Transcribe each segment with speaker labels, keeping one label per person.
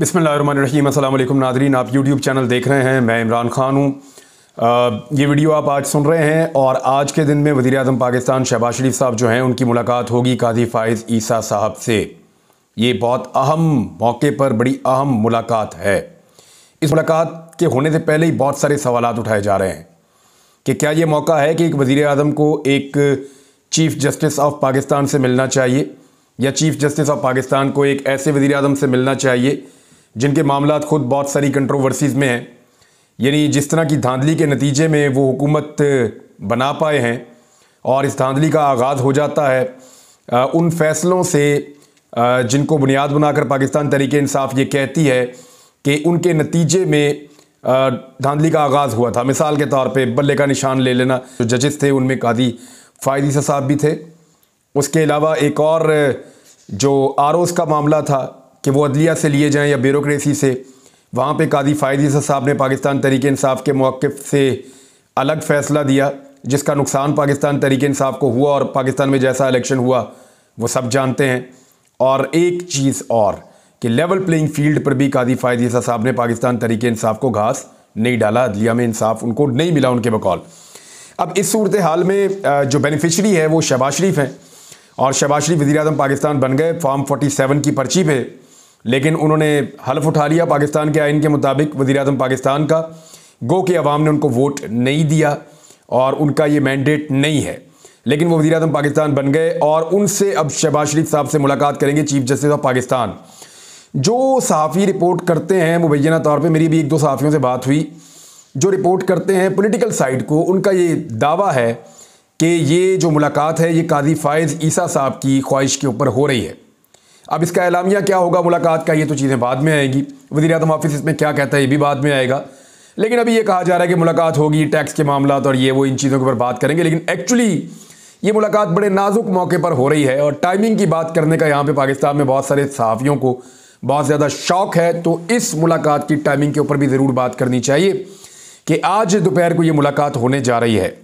Speaker 1: बिसमीम अल्लाम नादरीन आप यूट्यूब चैनल देख रहे हैं मैं इमरान खान हूँ ये वीडियो आप आज सुन रहे हैं और आज के दिन में वज़ी अजम पाकिस्तान शहबाज शरीफ साहब जो हैं उनकी मुलाकात होगी काजी फ़ायज़ ईसा साहब से ये बहुत अहम मौके पर बड़ी अहम मुलाकात है इस मुलाकात के होने से पहले ही बहुत सारे सवाल उठाए जा रहे हैं कि क्या ये मौका है कि एक वज़ी अजम को एक चीफ़ जस्टिस ऑफ पाकिस्तान से मिलना चाहिए या चीफ़ जस्टिस ऑफ पाकिस्तान को एक ऐसे वज़ी अजम से मिलना चाहिए जिनके मामला खुद बहुत सारी कंट्रोवर्सीज़ में हैं यानी जिस तरह की धांधली के नतीजे में वो हुकूमत बना पाए हैं और इस धांधली का आगाज़ हो जाता है आ, उन फैसलों से आ, जिनको बुनियाद बनाकर पाकिस्तान तरीके इंसाफ ये कहती है कि उनके नतीजे में धांधली का आगाज़ हुआ था मिसाल के तौर पे बल्ले का निशान ले लेना जो जजेस थे उनमें कादी फायदी साहब भी थे उसके अलावा एक और जो आर का मामला था कि वो अदलिया से लिए जाएँ या ब्यूरोसी से वहाँ पर काजी फ़ायद साहब ने पाकिस्तान तरीके इंसाफ के मौक़ से अलग फ़ैसला दिया जिसका नुकसान पाकिस्तान तरीके इंसाफ को हुआ और पाकिस्तान में जैसा इलेक्शन हुआ वो सब जानते हैं और एक चीज़ और कि लेवल प्लेइंग फील्ड पर भी कादी फ़ायद साहब ने पाकिस्तान तरीके इंसाफ को घास नहीं डाला अदलिया में इंसाफ उनको नहीं मिला उनके बकौल अब इस सूरत हाल में जो बेनिफिशरी है वो शबाज़ शरीफ हैं और शबाज़ शरीफ वजी पाकिस्तान बन गए फॉर्म फोटी सेवन की पर्ची पर लेकिन उन्होंने हल्फ उठा लिया पाकिस्तान के आइन के मुताबिक वज़ी अजम पाकिस्तान का गो के अवाम ने उनको वोट नहीं दिया और उनका ये मैंडेट नहीं है लेकिन वो वजी अजम पाकिस्तान बन गए और उनसे अब शहबाज शरीफ साहब से मुलाकात करेंगे चीफ जस्टिस ऑफ पाकिस्तान जो सहाफ़ी रिपोर्ट करते हैं मुबैना तौर पर मेरी भी एक दो सहाफ़ियों से बात हुई जो रिपोर्ट करते हैं पोलिटिकल साइड को उनका ये दावा है कि ये जो मुलाकात है ये काजी फ़ायज़ ईसा साहब की ख्वाहिश के ऊपर हो रही है अब इसका एलामिया क्या होगा मुलाकात का ये तो चीज़ें बाद में आएंगी वजी अजम ऑफिस इसमें क्या कहता है ये भी बाद में आएगा लेकिन अभी ये कहा जा रहा है कि मुलाकात होगी टैक्स के मामला और ये वो इन चीज़ों के ऊपर बात करेंगे लेकिन एक्चुअली ये मुलाकात बड़े नाजुक मौके पर हो रही है और टाइमिंग की बात करने का यहाँ पे पाकिस्तान में बहुत सारे सहाफ़ियों को बहुत ज़्यादा शौक है तो इस मुलाकात की टाइमिंग के ऊपर भी ज़रूर बात करनी चाहिए कि आज दोपहर को ये मुलाकात होने जा रही है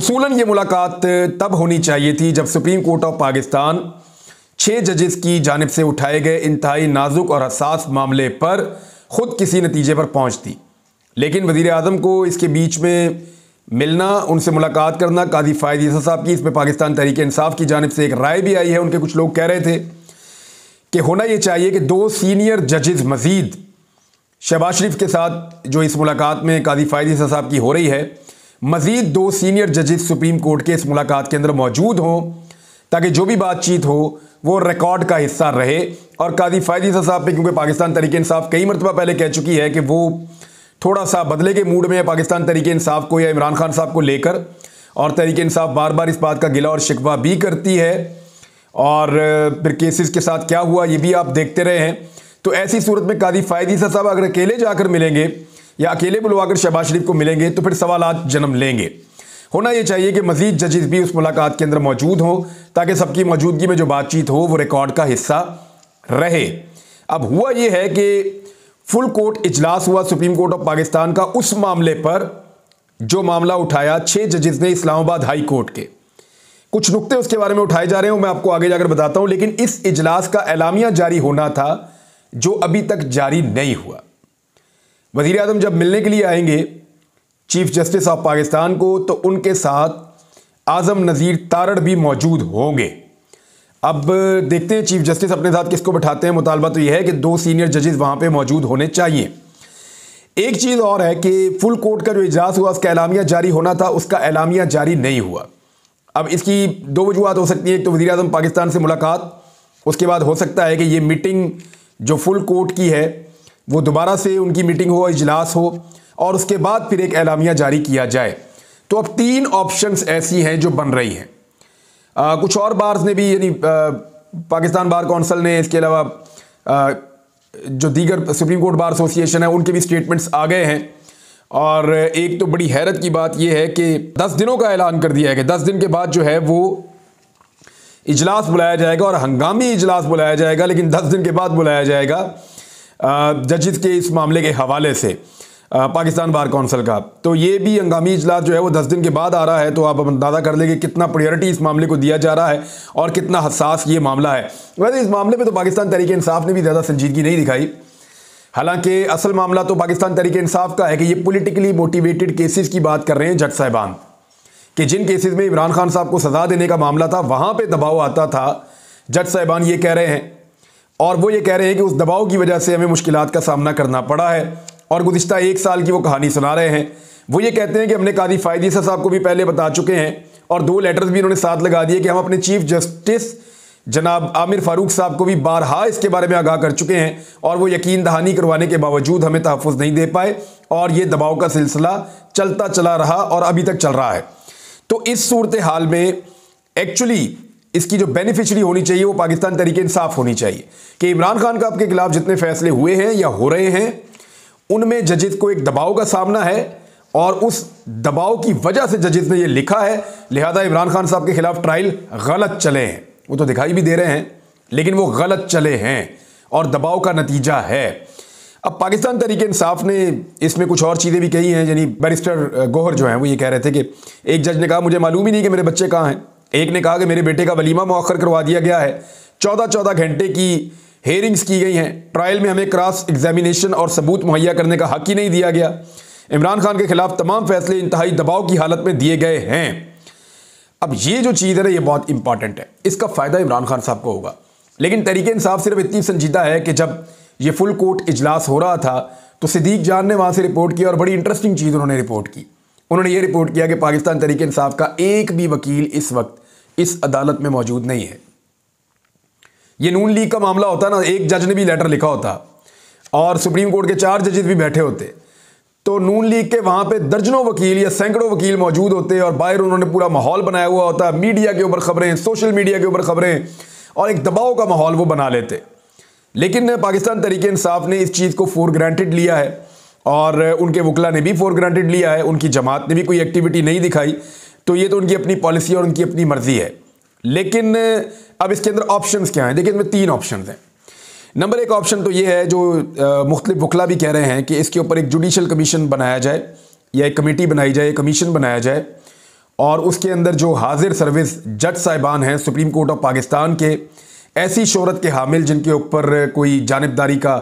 Speaker 1: उसूलन ये मुलाकात तब होनी चाहिए थी जब सुप्रीम कोर्ट ऑफ पाकिस्तान छः जजेस की जानब से उठाए गए इंतहाई नाजुक और हसास मामले पर ख़ुद किसी नतीजे पर पहुँचती लेकिन वज़ी अजम को इसके बीच में मिलना उनसे मुलाकात करना काजी फ़ायद यसा साहब की इस पर पाकिस्तान तहरीक इंसाफ की जानब से एक राय भी आई है उनके कुछ लोग कह रहे थे कि होना ये चाहिए कि दो सीनियर जजेस मज़ीद शहबाज शरीफ के साथ जो इस मुलाकात में काजी फ़ायद ईसा साहब की हो रही है मज़ीद दो सीनियर जजेस सुप्रीम कोर्ट के इस मुलाकात के अंदर मौजूद हों ताकि जो भी बातचीत हो वो रिकॉर्ड का हिस्सा रहे और काजी फ़ायदी साहब पे क्योंकि पाकिस्तान तरीके इंसाफ कई मरतबा पहले कह चुकी है कि वो थोड़ा सा बदले के मूड में है पाकिस्तान तरीके इंसाफ को या इमरान खान साहब को लेकर और तरीके इंसाफ बार बार इस बात का गिला और शिकवा भी करती है और फिर केसेस के साथ क्या हुआ ये भी आप देखते रहे हैं तो ऐसी सूरत में कादी फ़ायदी साहब अगर अकेले जाकर मिलेंगे या अकेले बुलवाकर शहबाज शरीफ को मिलेंगे तो फिर सवाल जन्म लेंगे होना यह चाहिए कि मजीद जजिस भी उस मुलाकात के अंदर मौजूद हों ताकि सबकी मौजूदगी में जो बातचीत हो वो रिकॉर्ड का हिस्सा रहे अब हुआ यह है कि फुल कोर्ट इजलास हुआ सुप्रीम कोर्ट ऑफ पाकिस्तान का उस मामले पर जो मामला उठाया छह जजेस ने इस्लामाबाद हाई कोर्ट के कुछ नुकते उसके बारे में उठाए जा रहे हैं मैं आपको आगे जाकर बताता हूं लेकिन इस इजलास का एलामिया जारी होना था जो अभी तक जारी नहीं हुआ वजीर जब मिलने के लिए आएंगे चीफ जस्टिस ऑफ पाकिस्तान को तो उनके साथ आज़म नज़ीर तारड़ भी मौजूद होंगे अब देखते हैं चीफ जस्टिस अपने साथ किसको बैठाते हैं मुतालबा तो यह है कि दो सीनियर जजेस वहाँ पे मौजूद होने चाहिए एक चीज़ और है कि फुल कोर्ट का जो इजलास हुआ उसका एलामिया जारी होना था उसका एलामिया जारी नहीं हुआ अब इसकी दो वजूहत हो सकती है एक तो वजी अजम पाकिस्तान से मुलाकात उसके बाद हो सकता है कि ये मीटिंग जो फुल कोर्ट की है वो दोबारा से उनकी मीटिंग हो इजलास हो और उसके बाद फिर एक ऐलामिया जारी किया जाए तो अब तीन ऑप्शंस ऐसी हैं जो बन रही हैं कुछ और बार्स ने भी यानी पाकिस्तान बार कौंसल ने इसके अलावा जो दीगर सुप्रीम कोर्ट बार एसोसिएशन है उनके भी स्टेटमेंट्स आ गए हैं और एक तो बड़ी हैरत की बात यह है कि दस दिनों का ऐलान कर दिया है कि दस दिन के बाद जो है वो इजलास बुलाया जाएगा और हंगामी इजलास बुलाया जाएगा लेकिन दस दिन के बाद बुलाया जाएगा जजिस के इस मामले के हवाले से पाकिस्तान बार कौंसिल का तो ये भी हंगामी इजलास जो है वो दस दिन के बाद आ रहा है तो आप अंदाज़ा कर लेंगे कितना प्रायोरिटी इस मामले को दिया जा रहा है और कितना हसास ये मामला है वैसे इस मामले पर तो पाकिस्तान तरीके इंसाफ ने भी ज़्यादा संजीदगी नहीं दिखाई हालांकि असल मामला तो पाकिस्तान तरीके इंसाफ का है कि ये पोलिटिकली मोटिवेटेड केसेज की बात कर रहे हैं जज साहबान कि जिन केसेस में इमरान खान साहब को सज़ा देने का मामला था वहाँ पर दबाव आता था जज साहिबान ये कह रहे हैं और वो ये कह रहे हैं कि उस दबाव की वजह से हमें मुश्किल का सामना करना पड़ा है और गुज्तर एक साल की वो कहानी सुना रहे हैं वो ये कहते हैं कि हमने कादी फ़ायदी साहब को भी पहले बता चुके हैं और दो लेटर्स भी इन्होंने साथ लगा दिए कि हम अपने चीफ जस्टिस जनाब आमिर फारूक साहब को भी बारहा इसके बारे में आगाह कर चुके हैं और वो यकीन दहानी करवाने के बावजूद हमें तहफ़ नहीं दे पाए और ये दबाव का सिलसिला चलता चला रहा और अभी तक चल रहा है तो इस सूरत हाल में एक्चुअली इसकी जो बेनिफिशरी होनी चाहिए वो पाकिस्तान तरीके इंसाफ होनी चाहिए कि इमरान खान का आपके खिलाफ जितने फैसले हुए हैं या हो रहे हैं उनमें जजिस को एक दबाव का सामना है और उस दबाव की वजह से जजिस ने यह लिखा है लिहाजा इमरान खान साहब के खिलाफ ट्रायल गलत चले हैं वो तो दिखाई भी दे रहे हैं लेकिन वो गलत चले हैं और दबाव का नतीजा है अब पाकिस्तान तरीके इंसाफ ने इसमें कुछ और चीज़ें भी कही हैं यानी बैरिस्टर गोहर जो हैं वो ये कह रहे थे कि एक जज ने कहा मुझे मालूम ही नहीं कि मेरे बच्चे कहाँ हैं एक ने कहा कि मेरे बेटे का वलीमा मौखर करवा दिया गया है चौदह चौदह घंटे की हेयरिंग्स की गई हैं ट्रायल में हमें क्रॉस एग्जामिनेशन और सबूत मुहैया करने का हक ही नहीं दिया गया इमरान खान के खिलाफ तमाम फैसले इंतहाई दबाव की हालत में दिए गए हैं अब ये जो चीज़ है ना ये बहुत इंपॉर्टेंट है इसका फ़ायदा इमरान खान साहब को होगा लेकिन तरीके इंसाफ सिर्फ इतनी संजीदा है कि जब ये फुल कोर्ट इजलास हो रहा था तो सिद्दीक जान ने वहाँ से रिपोर्ट किया और बड़ी इंटरेस्टिंग चीज़ उन्होंने रिपोर्ट की उन्होंने ये रिपोर्ट किया कि पाकिस्तान तरीके इंसाफ का एक भी वकील इस वक्त इस अदालत में मौजूद नहीं है ये नून लीग का मामला होता ना एक जज ने भी लेटर लिखा होता और सुप्रीम कोर्ट के चार जजेस भी बैठे होते तो नून लीग के वहाँ पे दर्जनों वकील या सैकड़ों वकील मौजूद होते और बाहर उन्होंने पूरा माहौल बनाया हुआ होता मीडिया के ऊपर खबरें सोशल मीडिया के ऊपर खबरें और एक दबाव का माहौल वो बना लेते लेकिन पाकिस्तान तरीके इंसाफ ने इस चीज़ को फोर ग्रांटेड लिया है और उनके वकला ने भी फोर ग्रांटेड लिया है उनकी जमात ने भी कोई एक्टिविटी नहीं दिखाई तो ये तो उनकी अपनी पॉलिसी और उनकी अपनी मर्ज़ी है लेकिन अब इसके अंदर ऑप्शन क्या हैं देखिए इसमें तीन ऑप्शन हैं नंबर एक ऑप्शन तो ये है जो मुख्तलिफ वकला भी कह रहे हैं कि इसके ऊपर एक जुडिशल कमीशन बनाया जाए या एक कमेटी बनाई जाए कमीशन बनाया जाए और उसके अंदर जो हाजिर सर्विस जज साहिबान हैं सुप्रीम कोर्ट ऑफ पाकिस्तान के ऐसी शहरत के हामिल जिनके ऊपर कोई जानबदारी का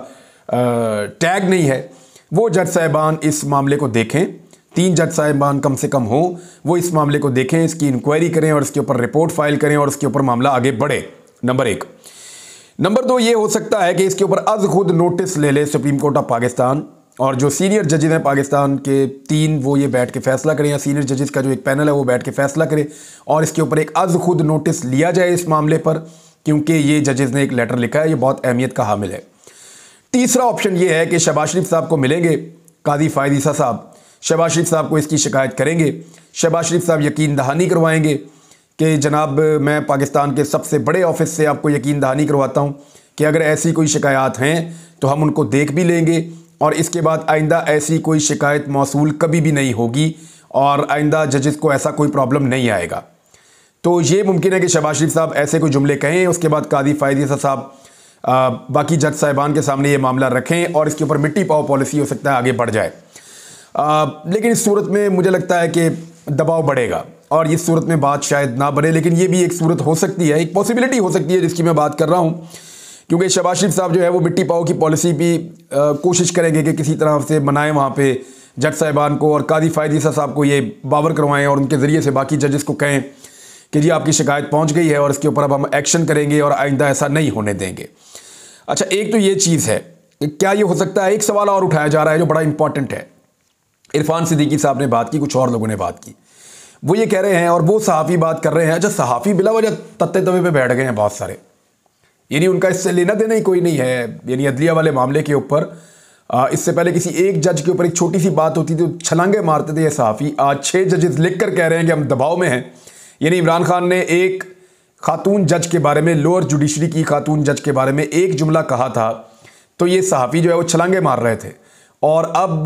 Speaker 1: टैग नहीं है वो जज साहिबान इस मामले को देखें तीन जज साहिबान कम से कम हों वो इस मामले को देखें इसकी इंक्वायरी करें और इसके ऊपर रिपोर्ट फाइल करें और इसके ऊपर मामला आगे बढ़े नंबर एक नंबर दो ये हो सकता है कि इसके ऊपर अज खुद नोटिस ले ले सुप्रीम कोर्ट ऑफ पाकिस्तान और जो सीनियर जजेज हैं पाकिस्तान के तीन वो ये बैठ के फैसला करें या सीनियर जजेस का जो एक पैनल है वो बैठ के फैसला करें और इसके ऊपर एक अज खुद नोटिस लिया जाए इस मामले पर क्योंकि ये जजेज ने एक लेटर लिखा है ये बहुत अहमियत का हामिल है तीसरा ऑप्शन ये है कि शबाज शरीफ साहब को मिलेंगे काजी फायदीसा साहब शहबाज शरीफ साहब को इसकी शिकायत करेंगे शहबाज शरीफ साहब यकीन दहानी करवाएंगे कि जनाब मैं पाकिस्तान के सबसे बड़े ऑफिस से आपको यकीन दहानी करवाता हूँ कि अगर ऐसी कोई शिकायत हैं तो हम उनको देख भी लेंगे और इसके बाद आइंदा ऐसी कोई शिकायत मौसू कभी भी नहीं होगी और आइंदा जजेस को ऐसा कोई प्रॉब्लम नहीं आएगा तो ये मुमकिन है कि शहबाज शरीफ साहब ऐसे कोई जुमले कहें उसके बाद काजी फ़ायदी साहब बाकी जज साहिबान के सामने ये मामला रखें और इसके ऊपर मिट्टी पाओ पॉलिसी हो सकता है आगे बढ़ जाए लेकिन इस सूरत में मुझे लगता है कि दबाव बढ़ेगा और इस सूरत में बात शायद ना बढ़े लेकिन ये भी एक सूरत हो सकती है एक पॉसिबिलिटी हो सकती है जिसकी मैं बात कर रहा हूँ क्योंकि शबाज शरीफ साहब जो है वो मिट्टी पाओ की पॉलिसी भी कोशिश करेंगे कि किसी तरह से बनाएं वहाँ पे जज साहिबान को और कादी फायदी साहब को ये बावर करवाएं और उनके ज़रिए से बाकी जजेस को कहें कि जी आपकी शिकायत पहुँच गई है और इसके ऊपर अब हम एक्शन करेंगे और आइंदा ऐसा नहीं होने देंगे अच्छा एक तो ये चीज़ है क्या ये हो सकता है एक सवाल और उठाया जा रहा है जो बड़ा इंपॉर्टेंट है इरफान सिद्दीकी साहब ने बात की कुछ और लोगों ने बात की वो ये कह रहे हैं और वो सहाफ़ी बात कर रहे हैं अच्छा सहाफ़ी बिला वजह तत्ते तवे पे बैठ गए हैं बहुत सारे यानी उनका इससे लेना देना ही कोई नहीं है यानी अदलिया वाले मामले के ऊपर इससे पहले किसी एक जज के ऊपर एक छोटी सी बात होती थी तो छलांगे मारते थे ये सहाफ़ी आज छः जजेस लिख कर कह रहे हैं कि हम दबाव में हैं यानी इमरान खान ने एक खातून जज के बारे में लोअर जुडिशरी की खातून जज के बारे में एक जुमला कहा था तो ये सहाफ़ी जो है वो छलांगे मार रहे थे और अब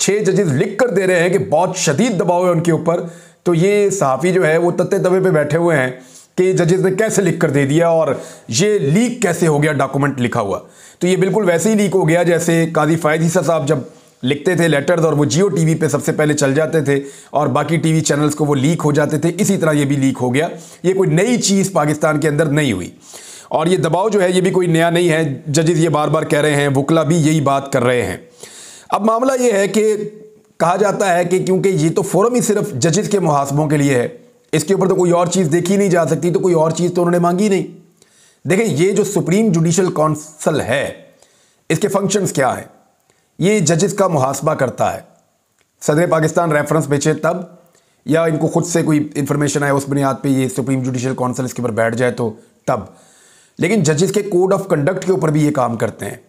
Speaker 1: छः जजेस लिख कर दे रहे हैं कि बहुत शदीद दबाव है उनके ऊपर तो ये सहाफ़ी जो है वो तत्ते दबे पे बैठे हुए हैं कि जजेस ने कैसे लिख कर दे दिया और ये लीक कैसे हो गया डॉक्यूमेंट लिखा हुआ तो ये बिल्कुल वैसे ही लीक हो गया जैसे काजी फ़ायद साहब जब लिखते थे लेटर्स और वो जियो वी पर सबसे पहले चल जाते थे और बाकी वी चैनल्स को वो लीक हो जाते थे इसी तरह ये भी लीक हो गया ये कोई नई चीज़ पाकिस्तान के अंदर नहीं हुई और ये दबाव जो है ये भी कोई नया नहीं है जजेज ये बार बार कह रहे हैं वकला भी यही बात कर रहे हैं अब मामला ये है कि कहा जाता है कि क्योंकि ये तो फोरम ही सिर्फ जजेस के मुहासबों के लिए है इसके ऊपर तो कोई और चीज़ देखी नहीं जा सकती तो कोई और चीज़ तो उन्होंने मांगी नहीं देखें ये जो सुप्रीम जुडिशल काउंसिल है इसके फंक्शंस क्या हैं ये जजेस का मुहासबा करता है सदर पाकिस्तान रेफरेंस बेचे तब या इनको खुद से कोई इन्फॉर्मेशन आए उस बुनियाद पर ये सुप्रीम जुडिशल काउंसिल इसके ऊपर बैठ जाए तो तब लेकिन जजेस के कोड ऑफ कंडक्ट के ऊपर भी ये काम करते हैं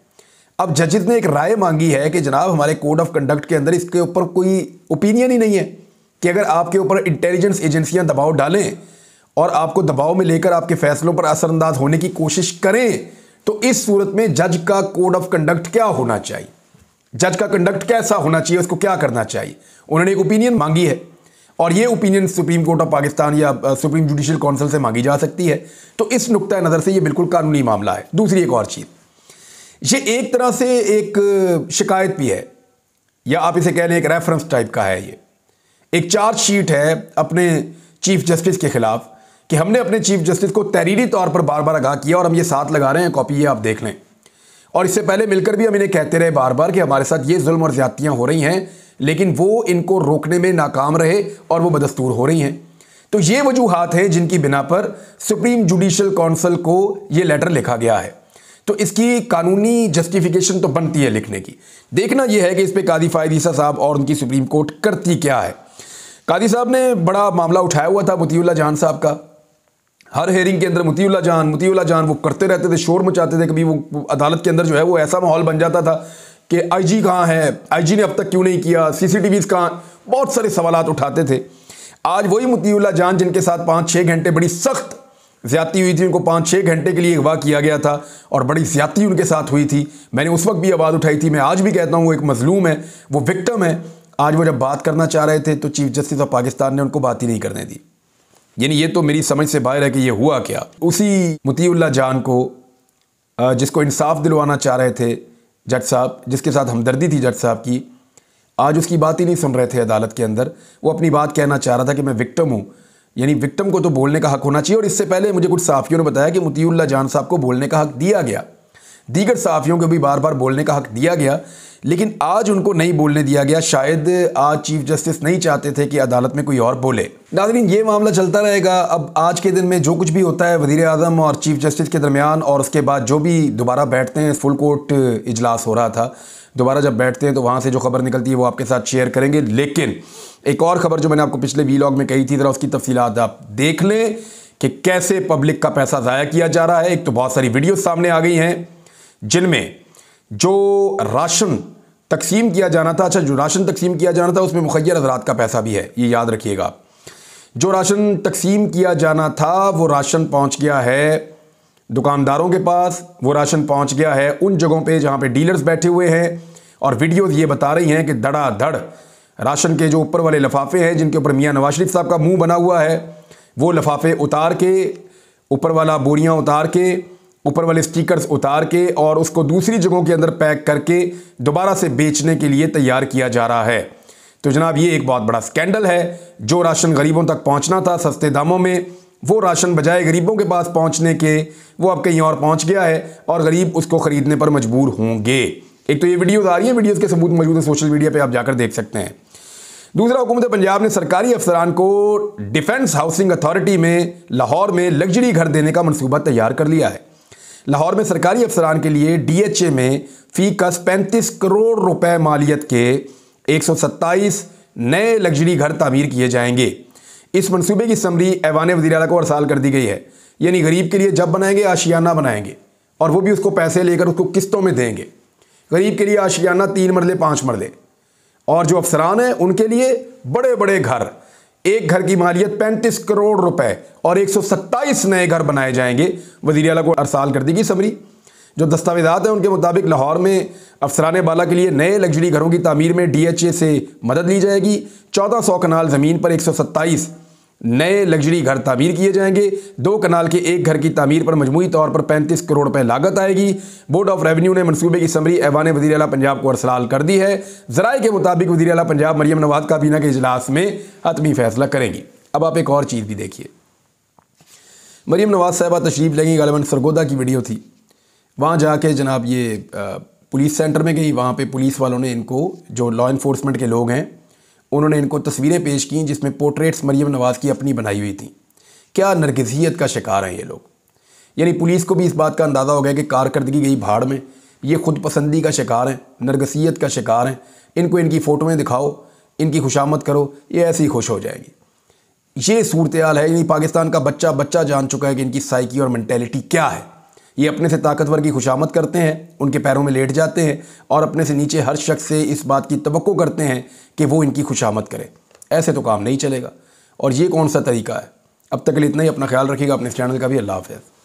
Speaker 1: अब जजिस ने एक राय मांगी है कि जनाब हमारे कोड ऑफ कंडक्ट के अंदर इसके ऊपर कोई ओपिनियन ही नहीं है कि अगर आपके ऊपर इंटेलिजेंस एजेंसियां दबाव डालें और आपको दबाव में लेकर आपके फैसलों पर असरअंदाज होने की कोशिश करें तो इस सूरत में जज का कोड ऑफ कंडक्ट क्या होना चाहिए जज का कंडक्ट कैसा होना चाहिए उसको क्या करना चाहिए उन्होंने एक ओपिनियन मांगी है और ये opinion supreme court of Pakistan या सुप्रीम जुडिशल काउंसिल से मांगी जा सकती है तो इस नुकतः नज़र से ये बिल्कुल कानूनी मामला है दूसरी एक और चीज़ ये एक तरह से एक शिकायत भी है या आप इसे कह लें एक रेफरेंस टाइप का है ये एक चार्ज शीट है अपने चीफ जस्टिस के खिलाफ कि हमने अपने चीफ जस्टिस को तहरीरी तौर पर बार बार आगाह किया और हम ये साथ लगा रहे हैं कॉपी ये आप देख लें और इससे पहले मिलकर भी हम इन्हें कहते रहे बार बार कि हमारे साथ ये जुल्म और ज्यादतियाँ हो रही हैं लेकिन वो इनको रोकने में नाकाम रहे और वो बदस्तूर हो रही हैं तो ये वजूहत हैं जिनकी बिना पर सुप्रीम जुडिशल काउंसिल को ये लेटर लिखा गया है तो इसकी कानूनी जस्टिफिकेशन तो बनती है लिखने की देखना यह है कि इस पर कादी फायदीसा साहब और उनकी सुप्रीम कोर्ट करती क्या है कादी साहब ने बड़ा मामला उठाया हुआ था मुतीउल्ला जान साहब का हर हेयरिंग के अंदर मुतीउल्ला जहान मुतीउल्ला जान वो करते रहते थे शोर मचाते थे कभी वो अदालत के अंदर जो है वो ऐसा माहौल बन जाता था कि आईजी कहाँ है आईजी ने अब तक क्यों नहीं किया सीसीटीवीज कहाँ बहुत सारे सवाल उठाते थे आज वही मुतीउल्ला जान जिनके साथ पाँच छः घंटे बड़ी सख्त ज्यादती हुई थी उनको पाँच छः घंटे के लिए अगवा किया गया था और बड़ी ज्यादती उनके साथ हुई थी मैंने उस वक्त भी आवाज़ उठाई थी मैं आज भी कहता हूँ वो एक मजलूम है वो विक्टम है आज वो जब बात करना चाह रहे थे तो चीफ जस्टिस ऑफ पाकिस्तान ने उनको बात ही नहीं करने दी यानी ये तो मेरी समझ से बाहर है कि ये हुआ क्या उसी मतीउल्ला जान को जिसको इंसाफ दिलवाना चाह रहे थे जज साहब जिसके साथ हमदर्दी थी जज साहब की आज उसकी बात ही नहीं सुन रहे थे अदालत के अंदर वो अपनी बात कहना चाह रहा था कि मैं विक्टम हूँ यानी विक्टम को तो बोलने का हक होना चाहिए और इससे पहले मुझे कुछ साफियों ने बताया कि मुतीउल्ला जान साहब को बोलने का हक दिया गया दीगर साफियों को भी बार बार बोलने का हक दिया गया लेकिन आज उनको नहीं बोलने दिया गया शायद आज चीफ जस्टिस नहीं चाहते थे कि अदालत में कोई और बोले नाजरीन ये मामला चलता रहेगा अब आज के दिन में जो कुछ भी होता है वजीर अजम और चीफ जस्टिस के दरमियान और उसके बाद जो भी दोबारा बैठते हैं फुल कोर्ट इजलास हो रहा था दोबारा जब बैठते हैं तो वहाँ से जो खबर निकलती है वो आपके साथ शेयर करेंगे लेकिन एक और ख़बर जो मैंने आपको पिछले वीलॉग में कही थी ज़रा उसकी तफसीत आप देख लें कि कैसे पब्लिक का पैसा ज़ाया किया जा रहा है एक तो बहुत सारी वीडियोस सामने आ गई हैं जिनमें जो राशन तकसीम किया जाना था अच्छा जो राशन तकसीम किया जाना था उसमें मुख्य हजरात का पैसा भी है ये याद रखिएगा जो राशन तकसीम किया जाना था वो राशन पहुंच गया है दुकानदारों के पास वो राशन पहुंच गया है उन जगहों पे जहां पे डीलर्स बैठे हुए हैं और वीडियोज ये बता रही हैं कि धड़ा धड़ राशन के जो ऊपर वाले लफाफे हैं जिनके ऊपर मियाँ नवाज शरीफ साहब का मुंह बना हुआ है वो लफाफे उतार के ऊपर वाला बोरियाँ उतार के ऊपर वाले स्टिकर्स उतार के और उसको दूसरी जगहों के अंदर पैक करके दोबारा से बेचने के लिए तैयार किया जा रहा है तो जनाब ये एक बहुत बड़ा स्कैंडल है जो राशन गरीबों तक पहुँचना था सस्ते दामों में वो राशन बजाय गरीबों के पास पहुंचने के वो अब कहीं और पहुंच गया है और गरीब उसको ख़रीदने पर मजबूर होंगे एक तो ये वीडियोज़ आ रही हैं वीडियोज़ के सबूत मौजूद हैं सोशल मीडिया पर आप जाकर देख सकते हैं दूसरा हुकूमत पंजाब ने सरकारी अफसरान को डिफेंस हाउसिंग अथॉरिटी में लाहौर में लग्जरी घर देने का मनसूबा तैयार कर लिया है लाहौर में सरकारी अफसरान के लिए डी एच ए में फी कस पैंतीस करोड़ रुपए मालियत के एक सौ सत्ताईस नए लग्जरी घर तामीर किए जाएंगे इस मनसूबे की समरी ऐवान वजी अला को अरसाल कर दी गई है यानी गरीब के लिए जब बनाएंगे आशियाना बनाएंगे और वो भी उसको पैसे लेकर उसको किस्तों में देंगे गरीब के लिए आशियाना तीन मरले पाँच मरले और जो अफसरान हैं उनके लिए बड़े बड़े घर एक घर की मालियत पैंतीस करोड़ रुपए और एक सौ सत्ताईस नए घर बनाए जाएंगे वजीर अला को अरसाल कर देगी समरी जो दस्तावेजात हैं उनके मुताबिक लाहौर में अफसरान बाला के लिए नए लग्जरी घरों की तमीर में डी एच ए से मदद ली जाएगी चौदह सौ कनाल ज़मीन पर एक सौ सत्ताईस नए लग्जरी घर तामीर किए जाएंगे दो कनाल के एक घर की तामीर पर मजमू तौर पर पैंतीस करोड़ रुपये लागत आएगी बोर्ड ऑफ रेवेन्यू ने मनसूबे की समरी ऐवान वजी अला पंजाब को अरसलाल कर दी है जराए के मुताबिक वजी अला पंजाब मरियम नवाद काबीना के अजलास में हतमी फैसला करेंगी अब आप एक और चीज़ भी देखिए मरियम नवाज साहबा तशरीफ़ लेंगी गलवन सरगोदा की वीडियो थी वहाँ जाके जनाब ये पुलिस सेंटर में गई वहाँ पे पुलिस वालों ने इनको जो लॉ इन्फोर्समेंट के लोग हैं उन्होंने इनको तस्वीरें पेश की जिसमें पोर्ट्रेट्स मरीम नवाज़ की अपनी बनाई हुई थी क्या नरगजियत का शिकार हैं ये लोग यानी पुलिस को भी इस बात का अंदाज़ा हो गया कि कारकर्दगी गई भाड़ में ये खुद पसंदी का शिकार हैं नरगसीत का शिकार हैं इनको इनकी फ़ोटोएँ दिखाओ इनकी खुशामद करो ये ऐसे ही खुश हो जाएगी ये सूरत हाल है यानी पाकिस्तान का बच्चा बच्चा जान चुका है कि इनकी साइकी और मैंटेलिटी क्या है ये अपने से ताकतवर की खुशामद करते हैं उनके पैरों में लेट जाते हैं और अपने से नीचे हर शख्स से इस बात की तो करते हैं कि वो इनकी खुशामद करें ऐसे तो काम नहीं चलेगा और ये कौन सा तरीका है अब तक के लिए इतना ही अपना ख्याल रखिएगा अपने चैनल का भी अल्लाह हाफिज़